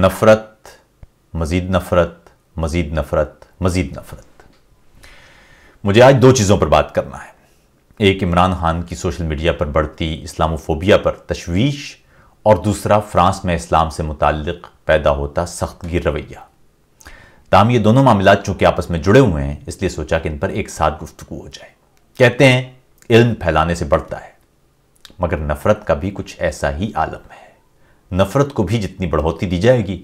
नफ़रत मज़ीद नफ़रत मज़ीद नफ़रत मज़ीद नफ़रत मुझे आज दो चीज़ों पर बात करना है एक इमरान खान की सोशल मीडिया पर बढ़ती इस्लामोफोबिया पर तशवीश और दूसरा फ्रांस में इस्लाम से मुतक पैदा होता सख्त गिर रवैया ताम ये दोनों मामला चूँकि आपस में जुड़े हुए हैं इसलिए सोचा कि इन पर एक साथ गुफ्तु हो जाए कहते हैं इल्म फैलाने से बढ़ता है मगर नफ़रत का भी कुछ ऐसा ही आलम है नफ़रत को भी जितनी बढ़ोतरी दी जाएगी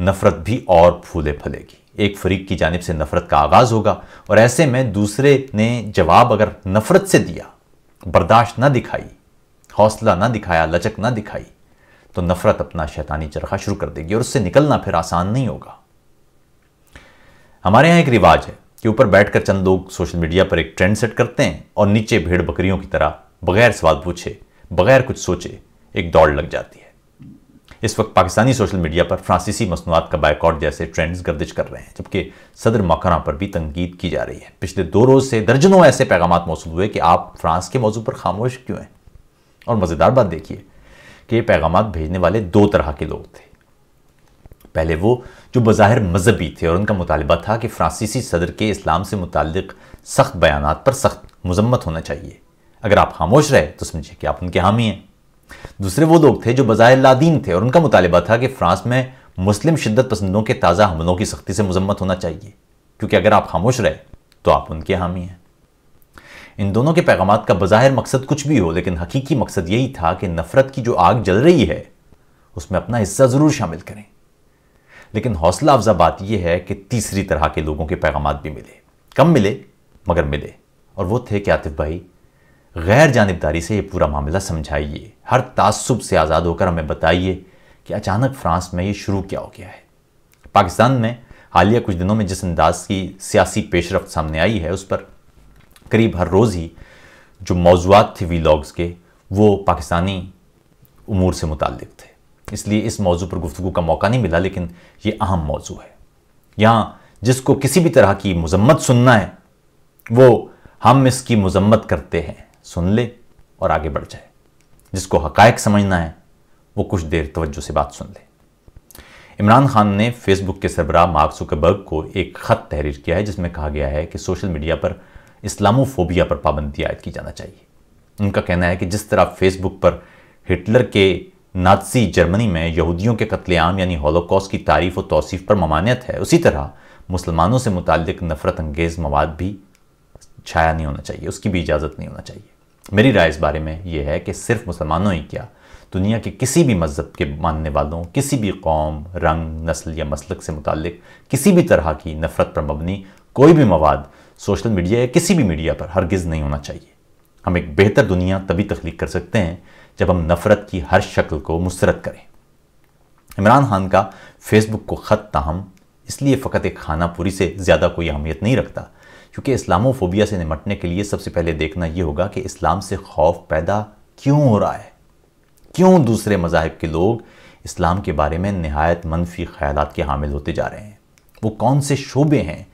नफ़रत भी और फूले फलेगी एक फरीक की जानब से नफ़रत का आगाज़ होगा और ऐसे में दूसरे ने जवाब अगर नफ़रत से दिया बर्दाश्त ना दिखाई हौसला ना दिखाया लचक ना दिखाई तो नफ़रत अपना शैतानी चरखा शुरू कर देगी और उससे निकलना फिर आसान नहीं होगा हमारे यहाँ एक रिवाज है कि ऊपर बैठकर चंद लोग सोशल मीडिया पर एक ट्रेंड सेट करते हैं और नीचे भेड़ बकरियों की तरह बगैर सवाल पूछे बगैर कुछ सोचे एक दौड़ लग जाती है इस वक्त पाकिस्तानी सोशल मीडिया पर फ्रांसीसी मसनूआत का बायकॉट जैसे ट्रेंड्स गर्दिश कर रहे हैं जबकि सदर मकरा पर भी तनकीद की जा रही है पिछले दो रोज़ से दर्जनों ऐसे पैगाम मौसू हुए कि आप फ्रांस के मौजू पर खामोश क्यों हैं और मज़ेदार बात देखिए कि ये पैगाम भेजने वाले दो तरह के लोग थे पहले वो जो बाहिर मजहबी थे और उनका मुतालबा था कि फ्रांसीसी सदर के इस्लाम से मुतक सख्त बयान पर सख्त मजम्मत होना चाहिए अगर आप खामोश रहे तो समझिए कि आप उनके हामी हैं दूसरे वो लोग थे जो बजाय लादीन थे और उनका मुतालबा था कि फ्रांस में मुस्लिम शिद्दत पसंदों के ताज़ा हमलों की सख्ती से मजम्मत होना चाहिए क्योंकि अगर आप खामोश रहे तो आप उनके हामी हैं इन दोनों के पैगाम का बज़ाहिर मकसद कुछ भी हो लेकिन हकीकी मकसद यही था कि नफ़रत की जो आग जल रही है उसमें अपना हिस्सा ज़रूर शामिल करें लेकिन हौसला अफजा बात यह है कि तीसरी तरह के लोगों के पैगाम भी मिले कम मिले मगर मिले और वो थे कि आतिफ भाई गैर जानबदारी से ये पूरा मामला समझाइए हर तासुब से आज़ाद होकर हमें बताइए कि अचानक फ्रांस में ये शुरू क्या हो गया है पाकिस्तान में हालिया कुछ दिनों में जिस अंदाज की सियासी पेशरफ सामने आई है उस पर करीब हर रोज़ ही जो मौजूद थे वी लॉग्स के वो पाकिस्तानी उमूर से मुतक थे इसलिए इस मौजू पर गुफ्तु का मौका नहीं मिला लेकिन ये अहम मौजू है यहाँ जिसको किसी भी तरह की मजम्मत सुनना है वो हम इसकी मजम्मत करते हैं सुन ले और आगे बढ़ जाए जिसको हकायक समझना है वो कुछ देर तवज्जो से बात सुन ले इमरान खान ने फेसबुक के सरबराह मार्क सुकबर्ग को एक ख़त तहरीर किया है जिसमें कहा गया है कि सोशल मीडिया पर इस्लामोफोबिया पर पाबंदी आयद की जाना चाहिए उनका कहना है कि जिस तरह फेसबुक पर हिटलर के नाथसी जर्मनी में यहूदियों के कत्लेआम यानी होलोकॉस की तारीफ और तोसीफ़ पर ममानियत है उसी तरह मुसलमानों से मुतल नफ़रत अंगेज़ मवाद भी छाया नहीं होना चाहिए उसकी भी इजाज़त नहीं होना चाहिए मेरी राय इस बारे में ये है कि सिर्फ मुसलमानों ही क्या दुनिया के किसी भी मज़हब के मानने वालों किसी भी कौम रंग नस्ल या मसलक से मुतक किसी भी तरह की नफ़रत पर मबनी कोई भी मवाद सोशल मीडिया या किसी भी मीडिया पर हरगिज़ नहीं होना चाहिए हम एक बेहतर दुनिया तभी तख्लीक कर सकते हैं जब हम नफ़रत की हर शक्ल को मुस्रत करें इमरान खान का फेसबुक को ख़त ताहम इसलिए फ़कत एक खाना पूरी से ज़्यादा कोई अहमियत नहीं रखता क्योंकि इस्लामोफोबिया से निपटने के लिए सबसे पहले देखना ये होगा कि इस्लाम से खौफ पैदा क्यों हो रहा है क्यों दूसरे मजाहब के लोग इस्लाम के बारे में नहायत मनफी ख्याल के हामिल होते जा रहे हैं वो कौन से शोबे हैं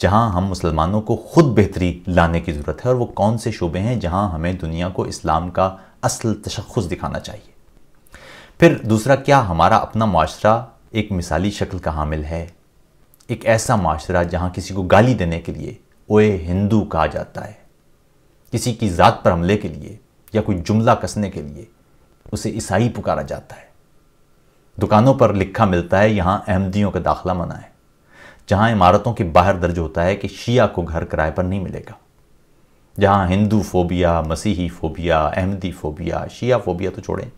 जहां हम मुसलमानों को खुद बेहतरी लाने की ज़रूरत है और वो कौन से शोबे हैं जहां हमें दुनिया को इस्लाम का असल तशखस दिखाना चाहिए फिर दूसरा क्या हमारा अपना माशरा एक मिसाली शक्ल का हामिल है एक ऐसा माशरा जहाँ किसी को गाली देने के लिए ओए हिंदू कहा जाता है किसी की ज़ात पर हमले के लिए या कोई जुमला कसने के लिए उसे ईसाई पुकारा जाता है दुकानों पर लिखा मिलता है यहाँ अहमदियों का दाखला मना है जहाँ इमारतों के बाहर दर्ज होता है कि शिया को घर किराए पर नहीं मिलेगा जहाँ हिंदू फोबिया मसीही phobia Ahmadi phobia Shia phobia तो छोड़ें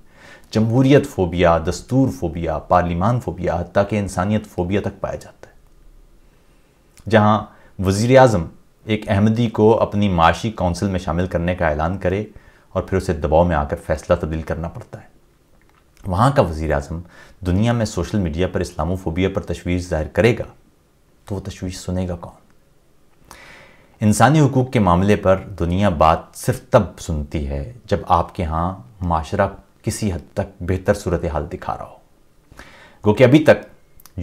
जमहूरियत फोबिया दस्तूर फोबिया पार्लिमान फोबिया हती के इंसानियत फोबिया तक पाया जाता है जहाँ वजीर अजम एक अहमदी को अपनी माशी काउंसिल में शामिल करने का ऐलान करे और फिर उसे दबाव में आकर फैसला तब्दील करना पड़ता है वहाँ का वज़ी अजम दुनिया में सोशल मीडिया पर इस्लामोफोबिया पर तशवीश ज़ाहिर करेगा तो वो तशवीश सुनेगा कौन इंसानी हकूक़ के मामले पर दुनिया बात सिर्फ तब सुनती है जब आपके यहाँ माशरा किसी हद तक बेहतर सूरत हाल दिखा रहा हो क्योंकि अभी तक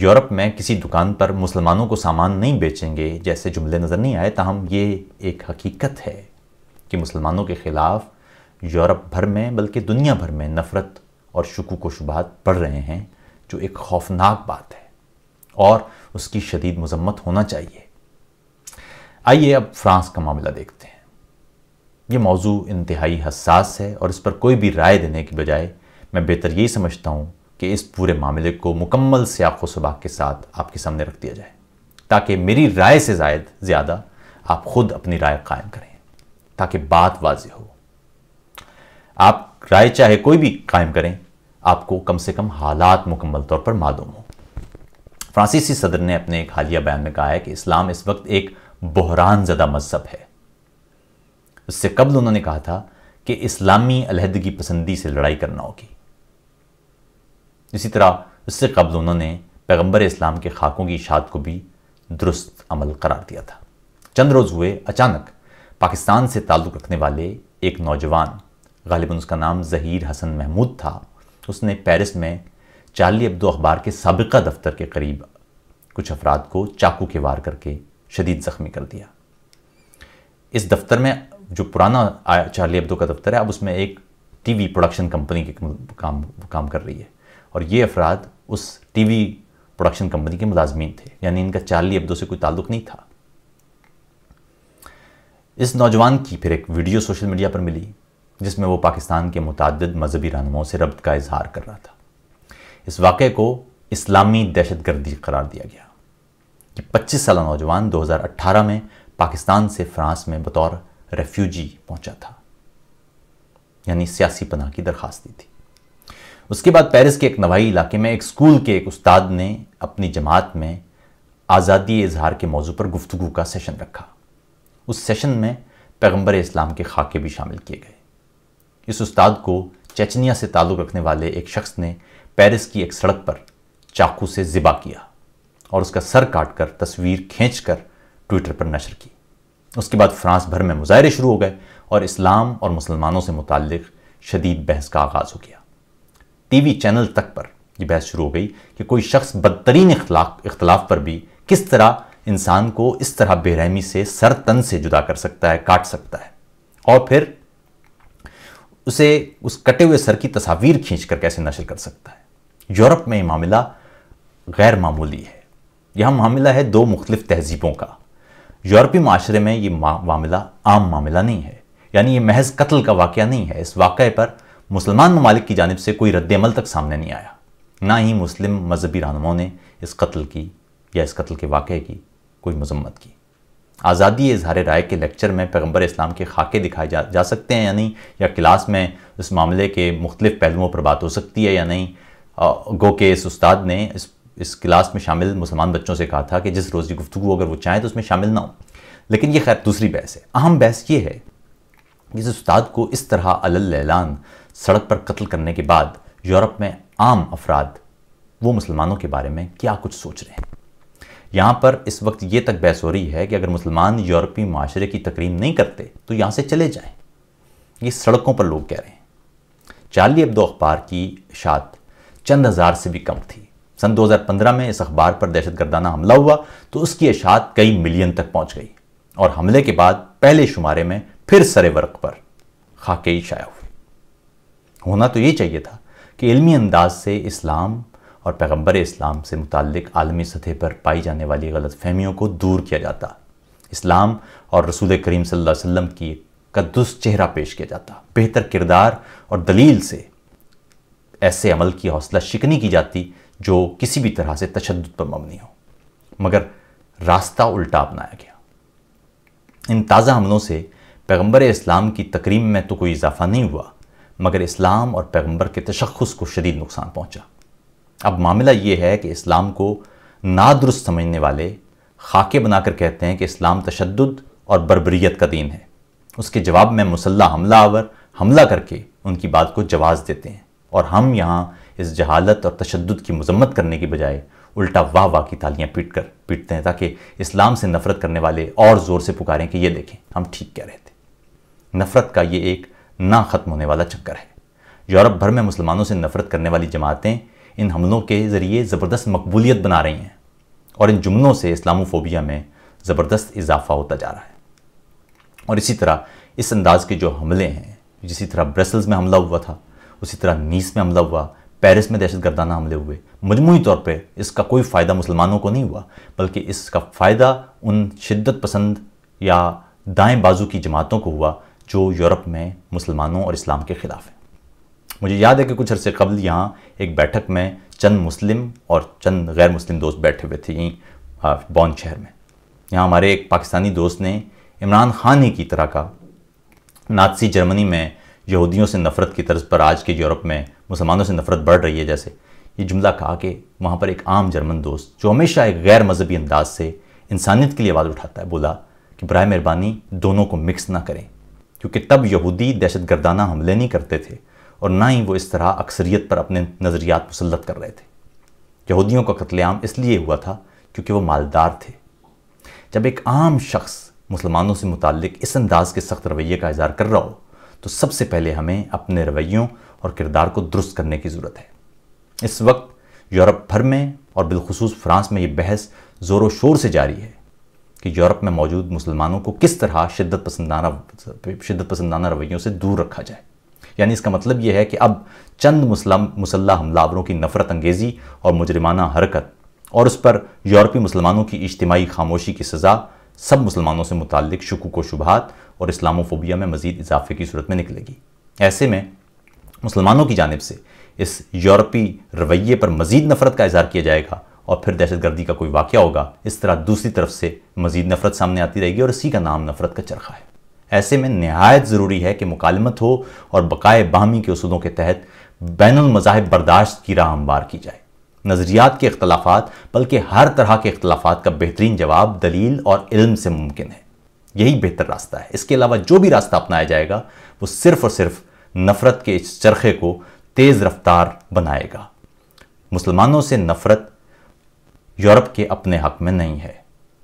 यूरोप में किसी दुकान पर मुसलमानों को सामान नहीं बेचेंगे जैसे जुमले नज़र नहीं आए तहम ये एक हकीकत है कि मुसलमानों के ख़िलाफ़ यूरोप भर में बल्कि दुनिया भर में नफ़रत और को शुबात पड़ रहे हैं जो एक खौफनाक बात है और उसकी शदीद मजम्मत होना चाहिए आइए अब फ्रांस का मामला देखते हैं ये मौजू इंतहाई हसास है और इस पर कोई भी राय देने के बजाय मैं बेहतर यही समझता हूँ कि इस पूरे मामले को मुकम्मल सियाको सबाक के साथ आपके सामने रख दिया जाए ताकि मेरी राय से जायद ज़्यादा आप खुद अपनी राय कायम करें ताकि बात वाज हो आप राय चाहे कोई भी कायम करें आपको कम से कम हालात मुकम्मल तौर पर मालूम हो फ्रांसीसी सदर ने अपने एक हालिया बयान में कहा है कि इस्लाम इस वक्त एक बहरान ज़दा मजहब है उससे कबल उन्होंने कहा था कि इस्लामी अलहदगी पसंदी से लड़ाई करना होगी इसी तरह उससे कबल उन्होंने पैगम्बर इस्लाम के खाकों की इशात को भी दुरुस्त अमल करार दिया था चंद रोज़ हुए अचानक पाकिस्तान से ताल्लुक़ रखने वाले एक नौजवान गालिबा उसका नाम जहीर हसन महमूद था उसने पेरिस में चार्ली अब्दो अखबार के सबका दफ्तर के करीब कुछ अफराद को चाकू के वार करके शदीद ज़ख्मी कर दिया इस दफ्तर में जो पुराना चार्ली अब्दो का दफ्तर है अब उसमें एक टीवी प्रोडक्शन कंपनी के काम काम कर रही है और ये अफराद उस टीवी प्रोडक्शन कंपनी के मुलाजमीन थे यानी इनका चार्ली अब्दो से कोई ताल्लुक नहीं था इस नौजवान की फिर एक वीडियो सोशल मीडिया पर मिली जिसमें वो पाकिस्तान के मुतद मजहबी रहनुमाओं से रब्त का इजहार कर रहा था इस वाक़े को इस्लामी दहशत गर्दी करार दिया गया कि 25 साल नौजवान 2018 में पाकिस्तान से फ्रांस में बतौर रेफ्यूजी पहुंचा था यानी सियासी पनाह की दरख्वास्त दी थी उसके बाद पेरिस के एक नवाई इलाके में एक स्कूल के एक उस्ताद ने अपनी जमात में आज़ादी इजहार के मौजू पर गुफ्तु का सेशन रखा उस सेशन में पैगम्बर इस्लाम के खाके भी शामिल किए गए इस उस्ताद को चेचनिया से ताल्लुक़ रखने वाले एक शख्स ने पेरिस की एक सड़क पर चाकू से ज़िबा किया और उसका सर काट कर तस्वीर खींच कर ट्विटर पर नशर की उसके बाद फ्रांस भर में मुजाहरे शुरू हो गए और इस्लाम और मुसलमानों से मुतल शदीद बहस का आगाज़ हो गया टीवी चैनल तक पर यह बहस शुरू हो गई कि कोई शख्स बदतरीन इख्तलाफ पर भी किस तरह इंसान को इस तरह बेरहमी से सर तन से जुदा कर सकता है काट सकता है और फिर उसे उस कटे हुए सर की तस्वीर खींच कर कैसे नशल कर सकता है यूरोप में यह मामला गैर मामूली है यह मामला है दो मुख्तलिफ तहजीबों का यूरोपी माशरे में ये मामला आम मामला नहीं है यानी ये महज कत्ल का वाक़ नहीं है इस वाक़े पर मुसलमान ममालिक की जानब से कोई रद्दमल तक सामने नहीं आया ना ही मुस्लिम मजहबी रहनुमाओं ने इस कत्ल की या इस कत्ल के वाक़े की कोई मजम्मत की आज़ादी इजहार राय के लेक्चर में पैगम्बर इस्लाम के खाके दिखाए जा, जा सकते हैं या नहीं या क्लास में इस मामले के मुख्तफ पहलुओं पर बात हो सकती है या नहीं गो के इस उस्ताद ने इस इस क्लास में शामिल मुसलमान बच्चों से कहा था कि जिस रोज़ की गुफ्तु अगर वो चाहें तो उसमें शामिल ना हो लेकिन ये खैर दूसरी बहस है अहम बहस ये है कि इस उस्ताद को इस तरह अलान सड़क पर कत्ल करने के बाद यूरोप में आम अफराद वो मुसलमानों के बारे में क्या कुछ सोच रहे हैं यहाँ पर इस वक्त ये तक बहस हो रही है कि अगर मुसलमान यूरोपीय माशरे की तकरीम नहीं करते तो यहाँ से चले जाएं ये सड़कों पर लोग कह रहे हैं चार्ली अब्दो अखबार की शात चंद हज़ार से भी कम थी सन 2015 में इस अखबार पर दहशत गर्दाना हमला हुआ तो उसकी अशात कई मिलियन तक पहुंच गई और हमले के बाद पहले शुमारे में फिर सरे वर्क पर खाके शाया हुआ होना तो ये चाहिए था कि इलमी अंदाज से इस्लाम और पैगंबर इस्लाम से मुतक आलमी सतह पर पाई जाने वाली गलत फहमियों को दूर किया जाता इस्लाम और रसूल करीम सल्लल्लाहु वम की कदस चेहरा पेश किया जाता बेहतर किरदार और दलील से ऐसे अमल की हौसला शिकनी की जाती जो किसी भी तरह से तशद पर मबनी हो मगर रास्ता उल्टा अपनाया गया इन ताज़ा हमलों से पैगंबर इस्लाम की तकरीम में तो कोई इजाफा नहीं हुआ मगर इस्लाम और पैगम्बर के तशखस को शदीद नुकसान पहुँचा अब मामला ये है कि इस्लाम को नादुरुस्त समझने वाले खाके बनाकर कहते हैं कि इस्लाम तशद और बरबरीत का दीन है उसके जवाब में मुसल्ला हमला आवर हमला करके उनकी बात को जवाब देते हैं और हम यहाँ इस जहालत और तशद की मजम्मत करने की बजाय उल्टा वाह वाह की तालियाँ पीट कर पीटते हैं ताकि इस्लाम से नफरत करने वाले और ज़ोर से पुकारें कि ये देखें हम ठीक कह रहे थे नफरत का ये एक ना ख़त्म होने वाला चक्कर है यूरोप भर में मुसलमानों से नफरत करने वाली जमातें इन हमलों के ज़रिए ज़बरदस्त मकबूलियत बना रही हैं और इन जुमलों से इस्लामोफोबिया में ज़बरदस्त इजाफा होता जा रहा है और इसी तरह इस अंदाज़ के जो हमले हैं जिसी तरह ब्रसल्स में हमला हुआ था उसी तरह नीस में हमला हुआ पेरिस में दहशत गर्दाना हमले हुए मजमू तौर पर इसका कोई फ़ायदा मुसलमानों को नहीं हुआ बल्कि इसका फ़ायदा उन शिद्दत पसंद या दाएं बाजू की जमातों को हुआ जो यूरोप में मुसलमानों और इस्लाम के ख़िलाफ़ है मुझे याद है कि कुछ अरसे कबल यहाँ एक बैठक में चंद मुस्लिम और चंद गैर मुस्लिम दोस्त बैठे हुए थे यहीं शहर में यहाँ हमारे एक पाकिस्तानी दोस्त ने इमरान खान ही की तरह का नाथसी जर्मनी में यहूदियों से नफ़रत की तर्ज पर आज के यूरोप में मुसलमानों से नफ़रत बढ़ रही है जैसे ये जुमला कहा कि वहाँ पर एक आम जर्मन दोस्त जो हमेशा एक गैर मजहबी अंदाज से इंसानियत के लिए आवाज़ उठाता है बोला कि बर मेहरबानी दोनों को मिक्स ना करें क्योंकि तब यहूदी दहशत गर्दाना हमले नहीं करते थे और ना ही वो इस तरह अक्सरियत पर अपने नज़रियात मुसलत कर रहे थे यहूदियों का कत्लेआम इसलिए हुआ था क्योंकि वो मालदार थे जब एक आम शख्स मुसलमानों से मुतक इस अंदाज के सख्त रवैये का इजहार कर रहा हो तो सबसे पहले हमें अपने रवैयों और किरदार को दुरुस्त करने की ज़रूरत है इस वक्त यूरोप भर में और बिलखसूस फ्रांस में ये बहस ज़ोर व शोर से जारी है कि यूरोप में मौजूद मुसलमानों को किस तरह शिद्दत पसंदाना शिद्दत पसंदाना रवैयों से दूर रखा जाए यानी इसका मतलब यह है कि अब चंद मुसलम मुसल्ला हमलावरों की नफरत अंगेज़ी और मुजरमाना हरकत और उस पर यूरोपी मुसलमानों की इज्तमाही खामोशी की सज़ा सब मुसलमानों से मुतक शकूक व शुबहत और इस्लामोफोबिया में मजीद इजाफे की सूरत में निकलेगी ऐसे में मुसलमानों की जानब से इस यूरोपी रवैये पर मजीद नफरत का इजहार किया जाएगा और फिर दहशतगर्दी का कोई वाक्य होगा इस तरह दूसरी तरफ से मजीद नफरत सामने आती रहेगी और इसी का नाम नफरत का चरखा है ऐसे में नहायत ज़रूरी है कि मुकालमत हो और बकाए बाहमी के असूलों के तहत बैन अमजाहब बर्दाश्त की राह हमवार की जाए नज़रियात के अख्तलाफा बल्कि हर तरह के अख्तलाफा का बेहतरीन जवाब दलील और इल्म से मुमकिन है यही बेहतर रास्ता है इसके अलावा जो भी रास्ता अपनाया जाएगा वो सिर्फ़ और सिर्फ नफ़रत के इस चरखे को तेज़ रफ्तार बनाएगा मुसलमानों से नफ़रत यूरोप के अपने हक में नहीं है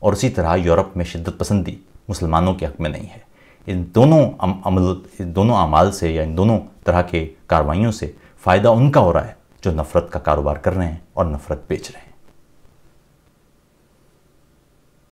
और इसी तरह यूरोप में शिद्दत पसंदी मुसलमानों के हक में नहीं है इन दोनों अमल इन दोनों अमाल से या इन दोनों तरह के कार्रवाइयों से फ़ायदा उनका हो रहा है जो नफ़रत का कारोबार कर रहे हैं और नफ़रत बेच रहे हैं